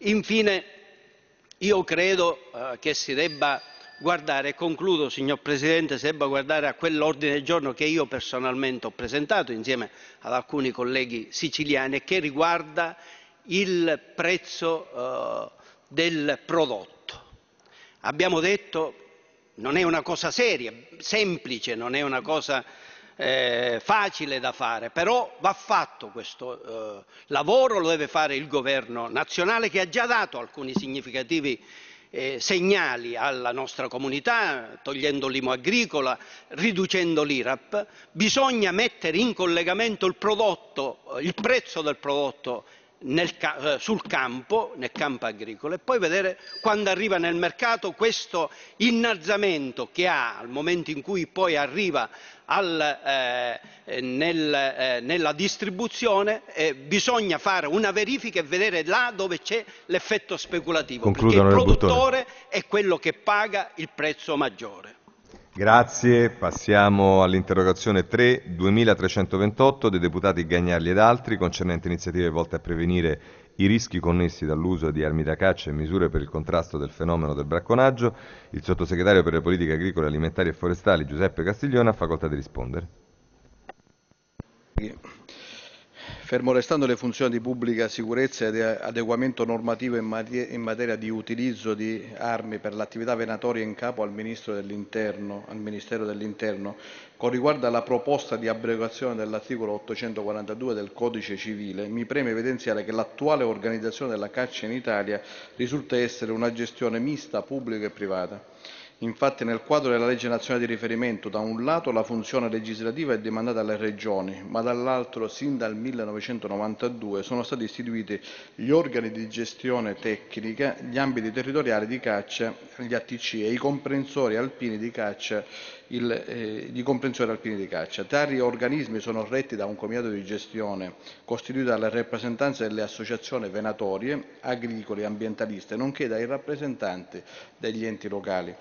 Infine, io credo eh, che si debba guardare, e concludo signor Presidente, si debba guardare a quell'ordine del giorno che io personalmente ho presentato insieme ad alcuni colleghi siciliani e che riguarda il prezzo eh, del prodotto. Abbiamo detto non è una cosa seria, semplice, non è una cosa eh, facile da fare, però va fatto questo eh, lavoro, lo deve fare il governo nazionale che ha già dato alcuni significativi eh, segnali alla nostra comunità, togliendo l'IMO agricola, riducendo l'IRAP, bisogna mettere in collegamento il, prodotto, eh, il prezzo del prodotto nel, eh, sul campo, nel campo agricolo e poi vedere quando arriva nel mercato questo innalzamento che ha al momento in cui poi arriva al, eh, eh nel, eh, nella distribuzione eh, bisogna fare una verifica e vedere là dove c'è l'effetto speculativo Concludono perché il produttore è quello che paga il prezzo maggiore. Grazie, passiamo all'interrogazione 3 2328 dei deputati Gagnarli ed altri concernente iniziative volte a prevenire i rischi connessi dall'uso di armi da caccia e misure per il contrasto del fenomeno del bracconaggio. Il sottosegretario per le politiche agricole, alimentari e forestali Giuseppe Castiglione ha facoltà di rispondere fermo restando le funzioni di pubblica sicurezza ed adeguamento normativo in, materia di utilizzo di armi per l'attività venatoria in capo al, dell al Ministero dell'Interno, con riguardo alla proposta di abrogazione dell'articolo 842 del Codice Civile, mi preme evidenziare che l'attuale organizzazione della caccia in Italia risulta essere una gestione mista pubblica e privata. Infatti, nel quadro della legge nazionale di riferimento, da un lato la funzione legislativa è demandata alle Regioni, ma dall'altro, sin dal 1992, sono stati istituiti gli organi di gestione tecnica, gli ambiti territoriali di caccia, gli ATC e i comprensori alpini di caccia il, eh, di comprensione alpini di caccia. Tali organismi sono retti da un comitato di gestione costituito dalle rappresentanze delle associazioni venatorie, agricole e ambientaliste, nonché dai rappresentanti degli enti locali.